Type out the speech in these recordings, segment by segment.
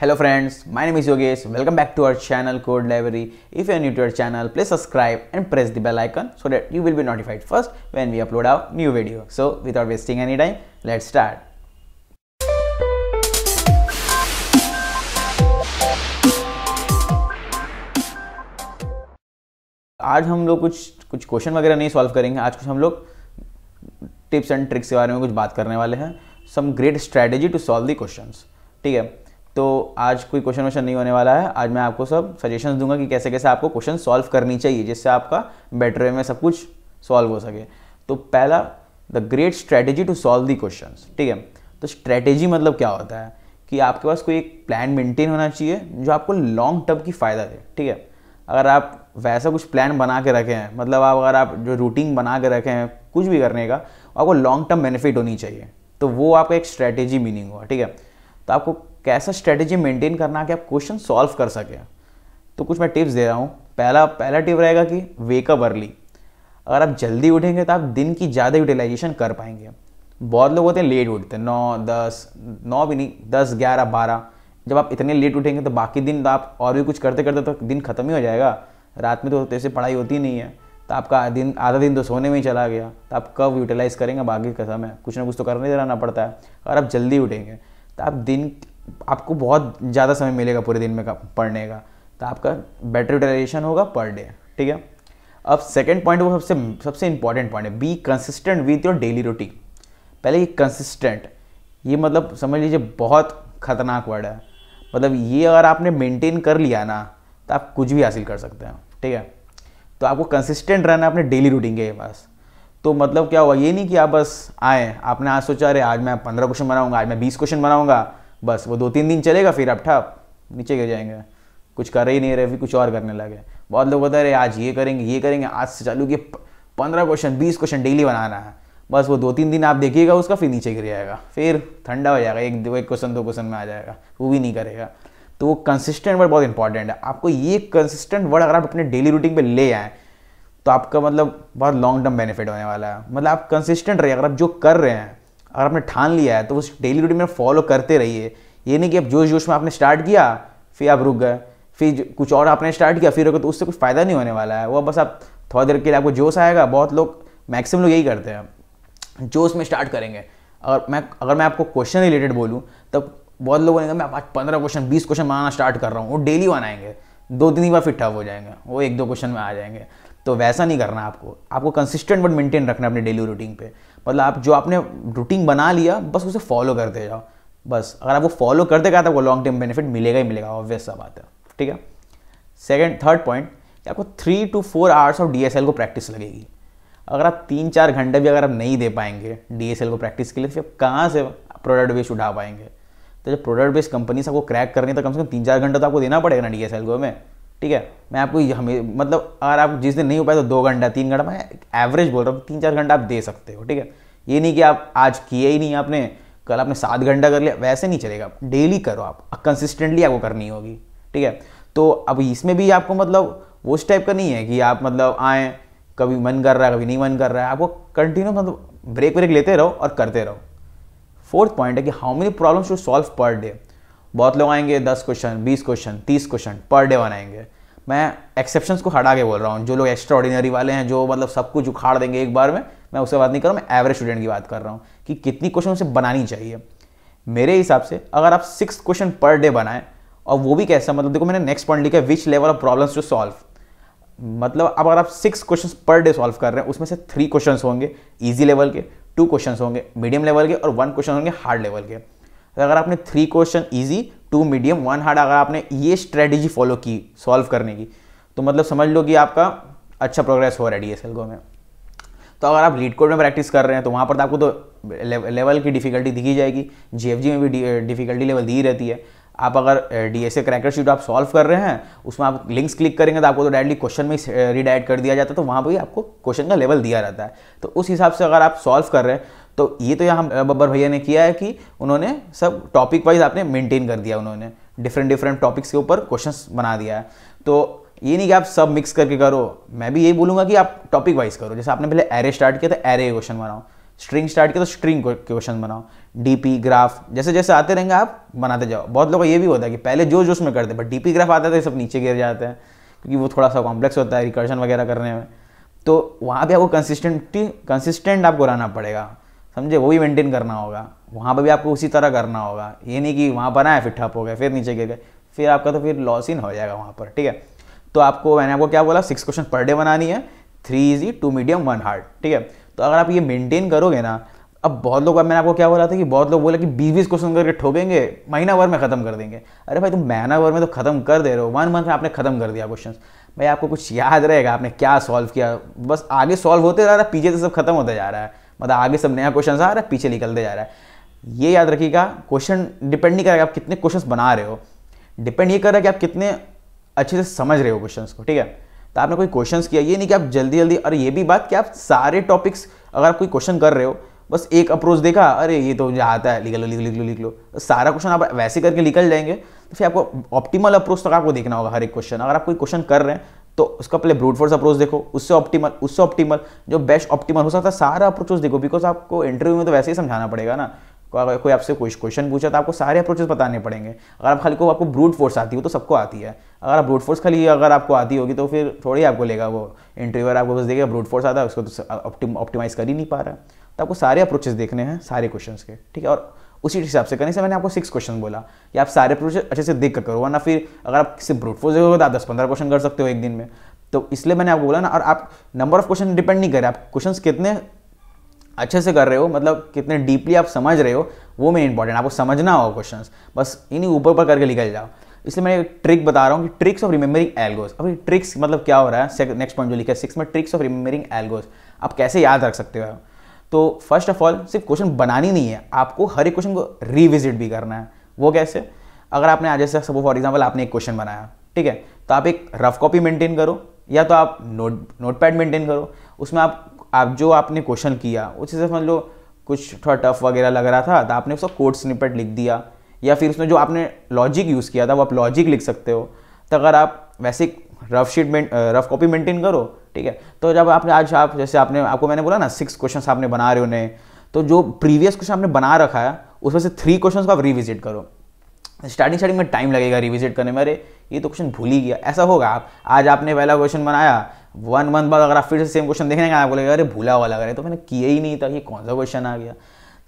hello friends my name is Yogesh welcome back to our channel code library if you new to our channel please subscribe and press the bell icon so that you will be notified first when we upload our new video so without wasting any time let's start आज हम लोग कुछ कुछ question वगैरह नहीं solve करेंगे आज कुछ हम लोग टिप्स एंड ट्रिक्स के बारे में कुछ बात करने वाले हैं some great strategy to solve the questions ठीक है तो आज कोई क्वेश्चन वोशन नहीं होने वाला है आज मैं आपको सब सजेशन दूंगा कि कैसे कैसे आपको क्वेश्चन सॉल्व करनी चाहिए जिससे आपका बेटर वे में सब कुछ सॉल्व हो सके तो पहला the great strategy to solve the question ठीक है तो स्ट्रैटेजी मतलब क्या होता है कि आपके पास कोई एक प्लान मेंटेन होना चाहिए जो आपको लॉन्ग टर्म की फ़ायदा दे ठीक है अगर आप वैसा कुछ प्लान बना के रखे हैं मतलब आप अगर आप जो रूटीन बना के रखे हैं कुछ भी करने का आपको लॉन्ग टर्म बेनिफिट होनी चाहिए तो वो आपका एक स्ट्रैटेजी मीनिंग हुआ ठीक है तो आपको कैसा ऐसा स्ट्रेटेजी मेंटेन करना कि आप क्वेश्चन सॉल्व कर सकें तो कुछ मैं टिप्स दे रहा हूँ पहला पहला टिप रहेगा कि वेकअप अर्ली अगर आप जल्दी उठेंगे तो आप दिन की ज़्यादा यूटिलाइजेशन कर पाएंगे बहुत लोग होते हैं लेट उठते हैं नौ दस नौ भी नहीं दस ग्यारह बारह जब आप इतने लेट उठेंगे तो बाकी दिन तो आप और भी कुछ करते करते तो दिन ख़त्म ही हो जाएगा रात में तो ऐसे पढ़ाई होती नहीं है तो आपका दिन आधा दिन तो सोने में ही चला गया तो आप कब यूटिलाइज़ करेंगे बाकी का समय कुछ ना कुछ तो करने रहना पड़ता है अगर आप जल्दी उठेंगे तो आप दिन आपको बहुत ज़्यादा समय मिलेगा पूरे दिन में का पढ़ने का तो आपका बेटर यूटिलाइजेशन होगा पर डे ठीक है अब सेकेंड पॉइंट वो सबसे सबसे इंपॉर्टेंट पॉइंट है be consistent with your daily routine पहले ये कंसिस्टेंट ये मतलब समझ लीजिए बहुत खतरनाक वर्ड है मतलब ये अगर आपने मेंटेन कर लिया ना तो आप कुछ भी हासिल कर सकते हैं ठीक है तो आपको कंसिस्टेंट रहना अपने डेली रूटीन के पास तो मतलब क्या हुआ ये नहीं कि आप बस आए आपने आज सोचा अरे आज मैं पंद्रह क्वेश्चन बनाऊंगा आज मैं बीस क्वेश्चन बनाऊंगा बस वो दो तीन दिन चलेगा फिर अब ठप नीचे गिर जाएंगे कुछ कर ही नहीं रहे फिर कुछ और करने लगे बहुत लोग बता रहे आज ये करेंगे ये करेंगे आज से चालू किए पंद्रह क्वेश्चन बीस क्वेश्चन डेली बनाना है बस वो दो तीन दिन आप देखिएगा उसका फिर नीचे गिर जाएगा फिर ठंडा हो जाएगा एक दो एक क्वेश्चन दो क्वेश्चन में आ जाएगा वो भी नहीं करेगा तो वो कंसिस्टेंट वर्ड बहुत इंपॉर्टेंट है आपको ये कंसिस्टेंट वर्ड अगर आप अपने डेली रूटीन पर ले आए तो आपका मतलब बहुत लॉन्ग टर्म बेनिफिट होने वाला है मतलब आप कंसिस्टेंट रहिए अगर आप जो कर रहे हैं अगर आपने ठान लिया है तो उस डेली रूटीन में फॉलो करते रहिए ये नहीं कि अब जोश जोश में आपने स्टार्ट किया फिर आप रुक गए फिर कुछ और आपने स्टार्ट किया फिर रुके तो उससे कुछ फ़ायदा नहीं होने वाला है वह बस आप थोड़ी देर के लिए आपको जोश आएगा बहुत लोग मैक्सिमम लोग यही करते हैं जोश में स्टार्ट करेंगे अगर मैं अगर मैं आपको क्वेश्चन रिलेटेड बोलूँ तब बहुत लोगों ने कहा मैं आज पंद्रह क्वेश्चन बीस क्वेश्चन बनाना स्टार्ट कर रहा हूँ वो डेली बनाएंगे दो तीन बार फिर टफ हो जाएंगे वो एक दो क्वेश्चन में आ जाएंगे तो वैसा नहीं करना आपको आपको कंसिस्टेंट बट मेंटेन रखना अपने डेली रूटीन पे मतलब आप जो आपने रूटीन बना लिया बस उसे फॉलो करते जाओ बस अगर आप वो फॉलो करते गए तो आपको लॉन्ग टर्म बेनिफिट मिलेगा ही मिलेगा ऑब्वियस सा बात है ठीक है सेकेंड थर्ड पॉइंट आपको three two four hours of D S L को प्रैक्टिस लगेगी अगर आप तीन चार घंटे भी अगर आप नहीं दे पाएंगे डी एस एल को प्रैक्टिस के लिए तो फिर कहाँ से प्रोडक्ट बेस्ड उठा पाएंगे तो जब प्रोडक्ट बेस्ड से आपको क्रैक करनी है तो कम से कम तीन चार घंटे तो आपको देना पड़ेगा ना डी एस एल को में ठीक है मैं आपको हमें मतलब अगर आप जिस दिन नहीं हो पाए तो दो घंटा तीन घंटा मैं एवरेज बोल रहा हूँ तीन चार घंटा आप दे सकते हो ठीक है ये नहीं कि आप आज किए ही नहीं आपने कल आपने सात घंटा कर लिया वैसे नहीं चलेगा डेली करो आप कंसिस्टेंटली आपको करनी होगी ठीक है तो अब इसमें भी आपको मतलब उस टाइप का नहीं है कि आप मतलब आएँ कभी मन कर रहा है कभी नहीं मन कर रहा है आपको कंटिन्यू मतलब ब्रेक ब्रेक लेते रहो और करते रहो फोर्थ पॉइंट है कि how many problems to solve per day बहुत लोग आएंगे दस क्वेश्चन बीस क्वेश्चन तीस क्वेश्चन पर डे बनाएंगे मैं एक्सेप्शन को हटा के बोल रहा हूँ जो लोग एक्स्ट्रा ऑर्डिनरी वाले हैं जो मतलब सब कुछ उखाड़ देंगे एक बार में मैं उससे बात नहीं कर रहा हूँ मैं एवरेज स्टूडेंट की बात कर रहा हूँ कि कितनी क्वेश्चन उसे बनानी चाहिए मेरे हिसाब से अगर आप सिक्स क्वेश्चन पर डे बनाएं और वो भी कैसा मतलब देखो मैंने नेक्स्ट पॉइंट लिखा है which level of problems to solve मतलब अब अगर आप six question per day solve कर रहे हैं उसमें से थ्री क्वेश्चन होंगे ईजी लेवल के टू क्वेश्चन होंगे मीडियम लेवल के और वन क्वेश्चन होंगे हार्ड लेवल के तो अगर आपने three question easy two medium one hard अगर आपने ये स्ट्रेटेजी फॉलो की सॉल्व करने की तो मतलब समझ लो कि आपका अच्छा प्रोग्रेस हो रहा है डी एस एल को में तो अगर आप लीड कोड में प्रैक्टिस कर रहे हैं तो वहाँ पर तो आपको तो लेवल की डिफ़िकल्टी दिखी जाएगी जी में भी डिफ़िकल्टी लेवल दी रहती है आप अगर D S A cracker sheet आप सॉल्व कर रहे हैं उसमें आप लिंक्स क्लिक करेंगे तो आपको तो डायरेक्टली क्वेश्चन में रीडाइड कर दिया जाता है तो वहाँ पर भी आपको क्वेश्चन का लेवल दिया रहता है तो उस हिसाब से अगर आप सॉल्व कर रहे हैं तो ये तो यहाँ बब्बर भैया ने किया है कि उन्होंने सब टॉपिक वाइज आपने मेंटेन कर दिया उन्होंने डिफरेंट डिफरेंट टॉपिक्स के ऊपर क्वेश्चन बना दिया है तो ये नहीं कि आप सब मिक्स करके करो मैं भी यही बोलूँगा कि आप टॉपिक वाइज करो जैसे आपने पहले एरे स्टार्ट किया तो एरे क्वेश्चन बनाओ स्ट्रिंग स्टार्ट किया तो स्ट्रिंग क्वेश्चन बनाओ डीपी ग्राफ जैसे जैसे आते रहेंगे आप बनाते जाओ बहुत लोगों का ये भी होता है कि पहले जो जो उसमें करते हैं बट डीपी ग्राफ आता है तो सब नीचे गिर जाते हैं क्योंकि वो थोड़ा सा कॉम्प्लेक्स होता है रिकर्शन वगैरह करने में तो वहाँ पर आपको कंसिस्टेंटली कंसिस्टेंट आपको रहना पड़ेगा समझे वो भी मेंटेन करना होगा वहाँ पर भी आपको उसी तरह करना होगा ये नहीं कि वहाँ पर आए फिर ठप हो गए फिर नीचे गिर गए फिर आपका तो फिर लॉस इन हो जाएगा वहाँ पर ठीक है तो आपको मैंने आपको क्या बोला सिक्स क्वेश्चन पर डे बनानी है three easy two medium one hard ठीक है तो अगर आप ये मेंटेन करोगे ना अब बहुत लोग अब मैंने आपको क्या बोला था कि बहुत लोग बोला कि बीस बीस क्वेश्चन करके ठोकेंगे महीना भर में खत्म कर देंगे अरे भाई तुम महीना भर में तो खत्म कर दे रहे हो वन मंथ में आपने खत्म कर दिया क्वेश्चन भाई आपको कुछ याद रहेगा आपने क्या सॉल्व किया बस आगे सॉल्व होते जा रहा है पीछे से सब खत्म होता जा रहा है मतलब आगे सब नया क्वेश्चन आ रहा है पीछे निकलते जा रहा है ये याद रखिएगा क्वेश्चन डिपेंड नहीं करेगा आप कितने क्वेश्चन बना रहे हो डिपेंड ये कर रहा है कि आप कितने अच्छे से समझ रहे हो क्वेश्चन को ठीक है तो आपने कोई क्वेश्चन किया ये नहीं कि आप जल्दी जल्दी और ये भी बात कि आप सारे टॉपिक्स अगर आप कोई क्वेश्चन कर रहे हो बस एक अप्रोच देखा अरे ये तो मुझे आता है लिख लो लिख लो लिख लो लिख लो तो सारा क्वेश्चन आप वैसे करके निकल जाएंगे तो फिर आपको ऑप्टिमल अप्रोच तक आपको देखना होगा हर एक क्वेश्चन अगर आप कोई क्वेश्चन कर रहे हैं तो उसका पहले ब्रूट फोर्स अप्रोच देखो उससे ऑप्टिमल उससे ऑप्टिमल जो बेस्ट ऑप्टिमल हो सकता है सारा अप्रोचेस देखो बिकॉज आपको इंटरव्यू में तो वैसे ही समझाना पड़ेगा ना अगर कोई आपसे कोई क्वेश्चन पूछा तो आपको सारे अप्रोचेस बताने पड़ेंगे अगर आप खाली को आपको ब्रूट फोर्स आती हो तो सबको आती है अगर आप ब्रूट फोर्स खाली अगर आपको आती होगी तो फिर थोड़ी आपको लेगा वो इंटरव्यूअर आपको बस देगा ब्रूट फोर्स आता है उसको तो ऑप्टिमाइज कर ही नहीं पा रहा तो आपको सारे अप्रोचेस देखने हैं सारे क्वेश्चन के ठीक है और उसी हिसाब से करने से मैंने आपको सिक्स क्वेश्चन बोला कि आप सारे प्रोसेस अच्छे से देख कर करो ना फिर अगर आप सिर्फ ब्रूट फोर्स देखोगे तो आप दस पंद्रह क्वेश्चन कर सकते हो एक दिन में तो इसलिए मैंने आपको बोला ना और आप नंबर ऑफ क्वेश्चन डिपेंड नहीं रहे आप क्वेश्चन कितने अच्छे से कर रहे हो मतलब कितने डीपली आप समझ रहे हो वो मेन इंपॉर्टेंट आपको समझना होगा क्वेश्चन बस इन्हीं ऊपर ऊपर करके निकल जाओ इसलिए मैं एक ट्रिक बता रहा हूँ कि ट्रिक्स ऑफ रिमेम्बरिंग एल्गोस अभी ट्रिक्स मतलब क्या हो रहा है नेक्स्ट पॉइंट जो लिखा है सिक्स में ट्रिक्स ऑफ रिमेंबरिंग एल्गोस आप कैसे याद रख सकते हो तो फर्स्ट ऑफ ऑल सिर्फ क्वेश्चन बनानी नहीं है आपको हर एक क्वेश्चन को रिविजिट भी करना है वो कैसे अगर आपने आज जैसे सपोज फॉर एग्जाम्पल आपने एक क्वेश्चन बनाया ठीक है तो आप एक रफ कॉपी मेंटेन करो या तो आप नोट नोट पैड मेंटेन करो उसमें आप आप जो आपने क्वेश्चन किया उस हिसाब से समझ लो कुछ थोड़ा टफ वगैरह लग रहा था तो आपने उसका कोड स्निपेट लिख दिया या फिर उसमें जो आपने लॉजिक यूज़ किया था वो आप लॉजिक लिख सकते हो तो अगर आप वैसे रफ शीट में रफ कॉपी मेंटेन करो ठीक है तो जब आपने आज आप जैसे आपने आपको मैंने बोला ना सिक्स क्वेश्चन आपने बना रहे उन्हें तो जो प्रीवियस क्वेश्चन आपने बना रखा है उसमें से थ्री क्वेश्चन को आप रिविजिट करो स्टार्टिंग स्टार्टिंग में टाइम लगेगा रिविजिट करने में अरे ये तो क्वेश्चन भूल ही गया ऐसा होगा आप आज आपने पहला क्वेश्चन बनाया वन मंथ बाद अगर आप फिर से सेम क्वेश्चन देखने का आपको लगेगा अरे भूला हुआ लग रहा है तो मैंने किया ही नहीं था ये कौन सा क्वेश्चन आ गया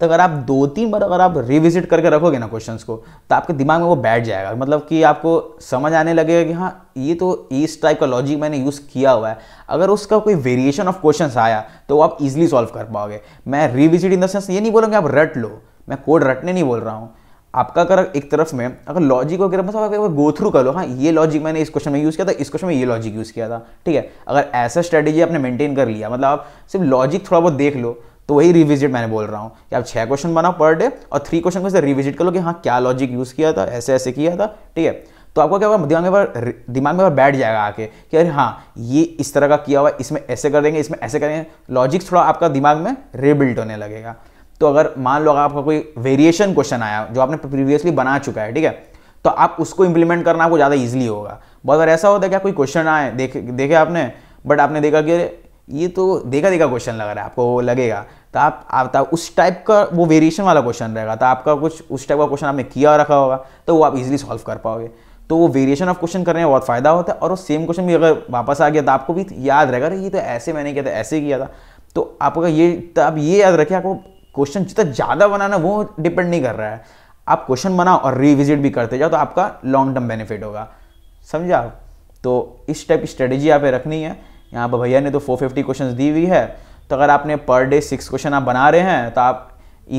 तो अगर आप दो तीन बार अगर आप रिविजिट करके रखोगे ना क्वेश्चन को तो आपके दिमाग में वो बैठ जाएगा मतलब कि आपको समझ आने लगेगा कि हाँ ये तो इस टाइप का लॉजिक मैंने यूज़ किया हुआ है अगर उसका कोई वेरिएशन ऑफ क्वेश्चन आया तो आप इजिली सॉल्व कर पाओगे मैं रिविजिट इन द सेंस ये नहीं बोलूँगा आप रट लो मैं कोड रटने नहीं बोल रहा हूँ आपका अगर एक तरफ में अगर लॉजिक वगैरह मतलब अगर गो थ्रू कर लो हाँ ये लॉजिक मैंने इस क्वेश्चन में यूज़ किया था इस क्वेश्चन में ये लॉजिक यूज़ किया था ठीक है अगर ऐसा स्ट्रेटेजी आपने मेंटेन कर लिया मतलब आप सिर्फ लॉजिक थोड़ा बहुत देख लो तो वही रिविजिट मैंने बोल रहा हूँ कि आप छः क्वेश्चन बनाओ पर डे और थ्री क्वेश्चन को रिविजिट करो कि हाँ क्या लॉजिक यूज़ किया था ऐसे ऐसे किया था ठीक है तो आपको क्या होगा दिमाग में बार दिमाग में बार बैठ जाएगा आके कि अरे हाँ ये इस तरह का किया हुआ इसमें ऐसे कर देंगे इसमें ऐसे करेंगे लॉजिक थोड़ा आपका दिमाग में रिबिल्ट होने लगेगा तो अगर मान लो आपका कोई वेरिएशन क्वेश्चन आया जो आपने प्रीवियसली बना चुका है ठीक है तो आप उसको इम्प्लीमेंट करना आपको ज़्यादा ईजिली होगा बहुत बार ऐसा होता है कि कोई क्वेश्चन आए देखे देखे आपने बट आपने देखा कि ये तो देखा देखा क्वेश्चन लग रहा है आपको लगेगा तो आप, आप तो उस टाइप का वो वेरिएशन वाला क्वेश्चन रहेगा तो आपका कुछ उस टाइप का क्वेश्चन आपने किया रखा होगा तो वो आप इजीली सॉल्व कर पाओगे तो वो वेरिएशन ऑफ क्वेश्चन करने में बहुत फ़ायदा होता है और वो सेम क्वेश्चन भी अगर वापस आ गया तो आपको भी याद रहेगा अरे ये तो ऐसे मैंने किया था ऐसे किया था तो आपका ये तो आप ये याद रखिए आपको क्वेश्चन जितना ज़्यादा बनाना वो डिपेंड नहीं कर रहा है आप क्वेश्चन बनाओ और रिविजिट भी करते जाओ तो आपका लॉन्ग टर्म बेनिफिट होगा समझा आप तो इस टाइप की स्ट्रेटेजी आप रखनी है यहाँ पर भैया ने तो 450 क्वेश्चन दी हुई है तो अगर आपने पर डे सिक्स क्वेश्चन आप बना रहे हैं तो आप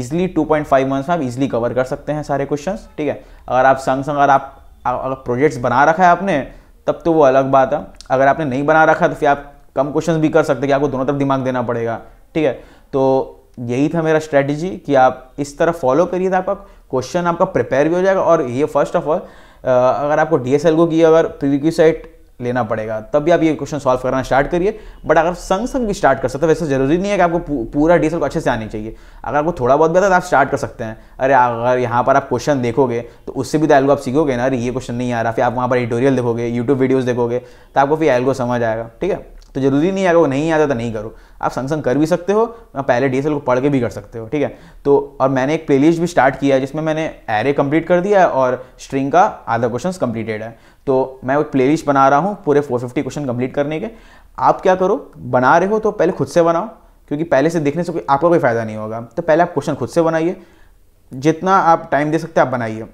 ईजिली 2.5 मंथ्स में आप इजिली कवर कर सकते हैं सारे क्वेश्चन ठीक है अगर आप संग संग अगर आप अगर प्रोजेक्ट्स बना रखा है आपने तब तो वो अलग बात है अगर आपने नहीं बना रखा तो फिर आप कम क्वेश्चन भी कर सकते हैं कि आपको दोनों तरफ दिमाग देना पड़ेगा ठीक है तो यही था मेरा स्ट्रैटेजी कि आप इस तरह फॉलो करिए तो आपका क्वेश्चन आपका प्रिपेयर भी हो जाएगा और ये फर्स्ट ऑफ ऑल अगर आपको डी एस एल को की अगर प्रीक्यू साइट लेना पड़ेगा तब भी आप ये क्वेश्चन सॉल्व करना स्टार्ट करिए बट अगर संग संग भी स्टार्ट कर सकते हैं वैसे जरूरी नहीं है कि आपको पूरा डीएसएल को अच्छे से आनी चाहिए अगर आपको थोड़ा बहुत बेहतर तो आप स्टार्ट कर सकते हैं अरे अगर यहाँ पर आप क्वेश्चन देखोगे तो उससे भी तो एल्गो आप सीखोगे ना अरे ये क्वेश्चन नहीं आ रहा फिर आप वहाँ पर एडिटोरियल देखोगे यूट्यूब वीडियोज़ देखोगे तो आपको फिर एल्गो समझ आएगा ठीक है तो जरूरी नहीं है अगर वो नहीं आता तो नहीं करो आप संग संग कर भी सकते हो ना पहले डी को पढ़ के भी कर सकते हो ठीक है तो और मैंने एक प्लेलिस्ट भी स्टार्ट किया है जिसमें मैंने एरे कंप्लीट कर दिया है और स्ट्रिंग का आधा क्वेश्चन कंप्लीटेड है तो मैं एक प्ले बना रहा हूँ पूरे 450 क्वेश्चन कंप्लीट करने के आप क्या करो बना रहे हो तो पहले खुद से बनाओ क्योंकि पहले से देखने से कोई आपका कोई फ़ायदा नहीं होगा तो पहले आप क्वेश्चन खुद से बनाइए जितना आप टाइम दे सकते हैं आप बनाइए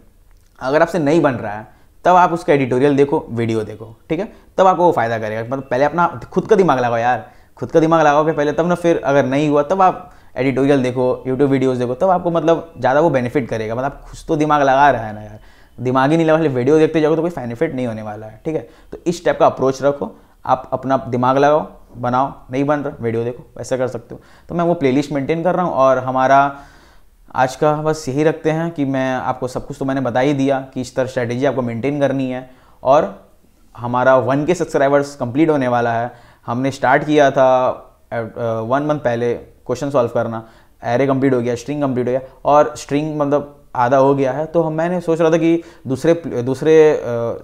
अगर आपसे नहीं बन रहा है तब आप उसका एडिटोरियल देखो वीडियो देखो ठीक है तब आपको वो फ़ायदा करेगा मतलब पहले अपना खुद का दिमाग लगाओ यार खुद का दिमाग लगाओगे पहले तब ना फिर अगर नहीं हुआ तब आप एडिटोरियल देखो यूट्यूब वीडियोज़ देखो तब आपको मतलब ज़्यादा वो बेनिफिट करेगा मतलब आप खुद तो दिमाग लगा रहा है ना यार दिमागी नहीं लगा वीडियो देखते जाओगे तो कोई बेनिफिट नहीं होने वाला है ठीक है तो इस टाइप का अप्रोच रखो आप अपना दिमाग लगाओ बनाओ नहीं बन रहा वीडियो देखो वैसा कर सकते हो तो मैं वो प्लेलिस्ट मेंटेन कर रहा हूँ और हमारा आज का बस यही रखते हैं कि मैं आपको सब कुछ तो मैंने बता ही दिया कि इस तरह स्ट्रैटेजी आपको मेंटेन करनी है और हमारा वन के सब्सक्राइबर्स कंप्लीट होने वाला है हमने स्टार्ट किया था वन मंथ पहले क्वेश्चन सॉल्व करना एरे कंप्लीट हो गया स्ट्रिंग कंप्लीट हो गया और स्ट्रिंग मतलब आधा हो गया है तो हम मैंने सोच रहा था कि दूसरे दूसरे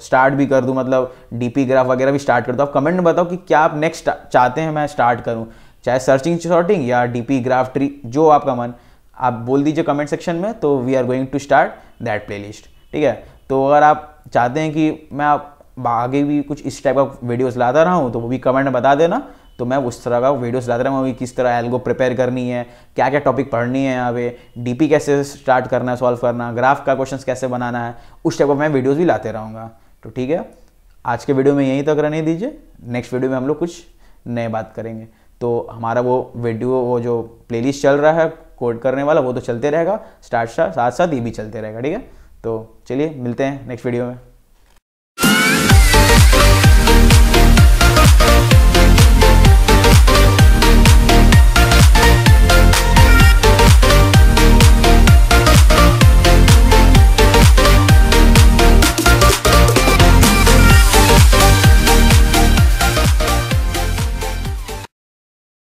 स्टार्ट भी कर दूँ मतलब डीपी ग्राफ वगैरह भी स्टार्ट कर दूं आप कमेंट में बताओ कि क्या आप नेक्स्ट चाहते हैं मैं स्टार्ट करूँ चाहे सर्चिंग शॉर्टिंग या डीपी ग्राफ ट्री जो आपका मन आप बोल दीजिए कमेंट सेक्शन में तो we are going to start that playlist ठीक है तो अगर आप चाहते हैं कि मैं आप आगे भी कुछ इस टाइप का वीडियोज लाता रहा हूँ तो वो भी कमेंट में बता देना तो मैं उस तरह का वीडियोस डालता रहूँगा किस तरह एल्गो प्रिपेयर करनी है क्या क्या टॉपिक पढ़नी है अभी डी डीपी कैसे स्टार्ट करना है सॉल्व करना ग्राफ का क्वेश्चन कैसे बनाना है उस टाइप का मैं वीडियोज़ भी लाते रहूँगा तो ठीक है आज के वीडियो में यहीं तक रहने दीजिए नेक्स्ट वीडियो में हम लोग कुछ नए बात करेंगे तो हमारा वो वीडियो वो जो प्लेलिस्ट चल रहा है कोड करने वाला वो तो चलते रहेगा स्टार्ट साथ साथ ये भी चलते रहेगा ठीक है तो चलिए मिलते हैं नेक्स्ट वीडियो में